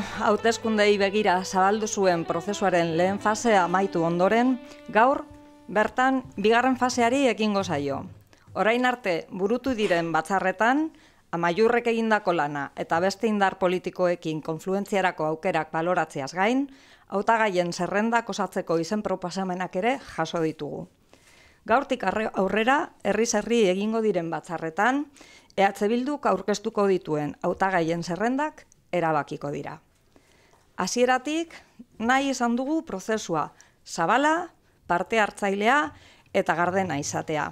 hauteskundei begira zabaldu zuen prozesuaren lehen fasea amaitu ondoren, gaur bertan bigarren faseari ekingo zaio. Orain arte burutu diren batzarretan, amaiurrek egindako lana eta beste indar politikoekin konfluentziarako aukerak baloratzeaz gain, hautagaien zerrendak osatzeko izen proposamenak ere jaso ditugu. Gaurtik aurrera, herri herri egingo diren batzarretan, EH Bilduk aurkeztuko dituen hautagaien zerrendak erabakiko dira. Hasieratik nahi izan dugu prozesua zabala, parte hartzailea eta gardena izatea.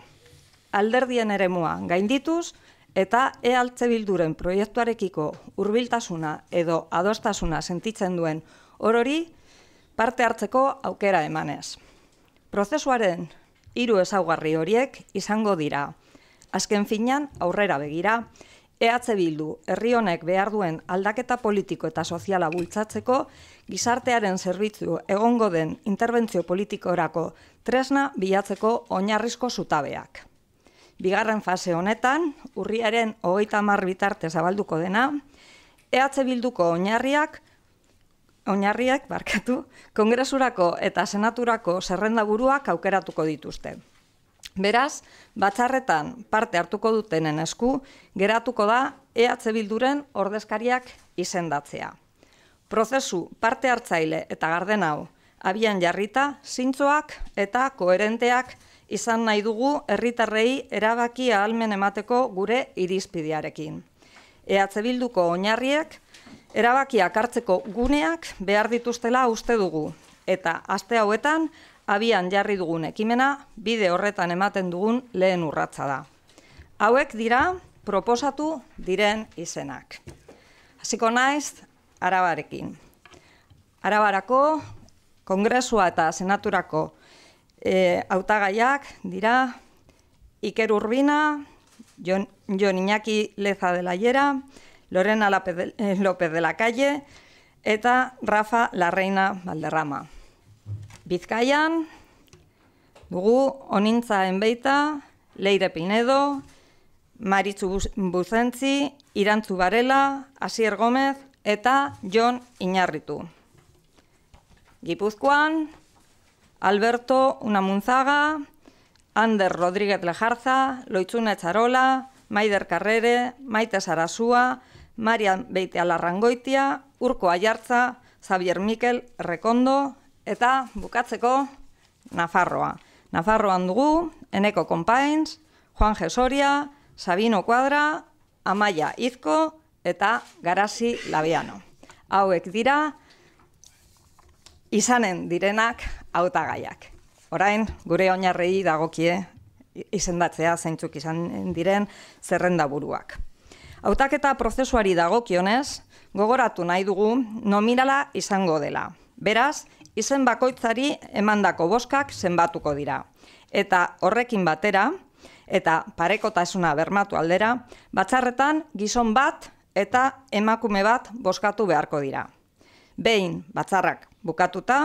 Alderdien eremua gaindituz eta ealtze bilduren proiektuarekiko hurbiltasuna edo adostasuna sentitzen duen orori parte hartzeko aukera emanez. Prozesuaren hiru ezaugarri horiek izango dira. Azken finan aurrera begira, EH Bildu herri honek behar duen aldaketa politiko eta soziala bultzatzeko, gizartearen zerbitzu egongo den interbentzio politikorako tresna bilatzeko oinarrizko zutabeak. Bigarren fase honetan, urriaren hogeita hamar bitarte zabalduko dena, EH Bilduko oinarriak, oinarriak, barkatu, kongresurako eta senaturako zerrenda buruak aukeratuko dituzte. Beraz, batzarretan parte hartuko dutenen esku, geratuko da EH bilduren ordezkariak izendatzea. Prozesu parte hartzaile eta garden hau, abian jarrita, zintzoak eta koherenteak izan nahi dugu herritarrei erabakia almen emateko gure irizpidearekin. EH bilduko oinarriek, erabakia hartzeko guneak behar dituztela uste dugu, eta aste hauetan abian jarri dugun ekimena bide horretan ematen dugun lehen urratza da. Hauek dira proposatu diren izenak. Hasiko naiz arabarekin. Arabarako kongresua eta senaturako e, autagaiak dira Iker Urbina, Jon, Jon Leza de la Hiera, Lorena eh, López de la Calle eta Rafa Larreina Valderrama. Bizkaian, dugu onintza enbeita, Leire Pinedo, Maritzu Buzentzi, Irantzu Barela, Asier Gomez eta Jon Inarritu. Gipuzkoan, Alberto Unamunzaga, Ander Rodríguez Lejarza, Loitzuna Etxarola, Maider Carrere, Maite Sarasua, Marian Beitea Larrangoitia, Urko Aiartza, Xavier Mikel Rekondo, Eta bukatzeko Nafarroa. Nafarroan dugu Eneko Kompainz, Juan gesoria, Sabino Kuadra, Amaia Izko eta Garasi Labiano. Hauek dira izanen direnak hautagaiak. Orain gure oinarrei dagokie izendatzea zeintzuk izan diren zerrenda buruak. eta prozesuari dagokionez, gogoratu nahi dugu nominala izango dela. Beraz, izen bakoitzari emandako boskak zenbatuko dira. Eta horrekin batera, eta parekotasuna bermatu aldera, batzarretan gizon bat eta emakume bat boskatu beharko dira. Behin batzarrak bukatuta,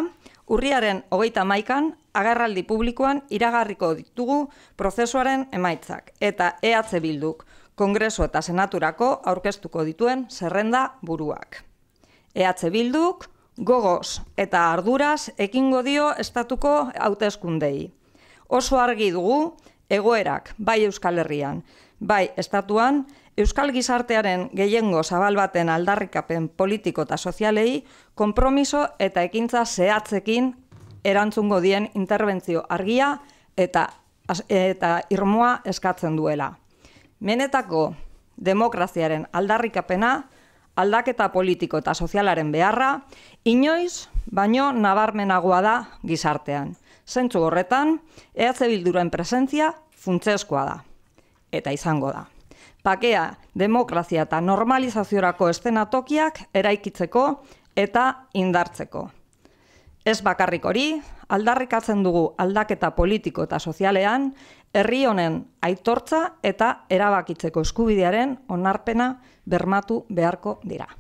urriaren hogeita maikan, agarraldi publikoan iragarriko ditugu prozesuaren emaitzak eta ehatze bilduk Kongreso eta Senaturako aurkeztuko dituen zerrenda buruak. Ehatze bilduk Gogoz eta arduraz ekingo dio estatuko hauteskundei. Oso argi dugu egoerak bai Euskal Herrian, bai estatuan, Euskal gizartearen gehiengo zabal baten aldarrikapen politiko eta sozialei konpromiso eta ekintza zehatzekin erantzungo dien interbentzio argia eta eta irmoa eskatzen duela. Menetako demokraziaren aldarrikapena, aldaketa politiko eta sozialaren beharra, inoiz, baino nabarmenagoa da gizartean. Zentzu horretan, ehatze bilduren presentzia funtzeskoa da. Eta izango da. Pakea, demokrazia eta normalizaziorako estenatokiak eraikitzeko eta indartzeko. Ez bakarrik hori, aldarrikatzen dugu aldaketa politiko eta sozialean, herri honen aitortza eta erabakitzeko eskubidearen onarpena bermatu beharko dira.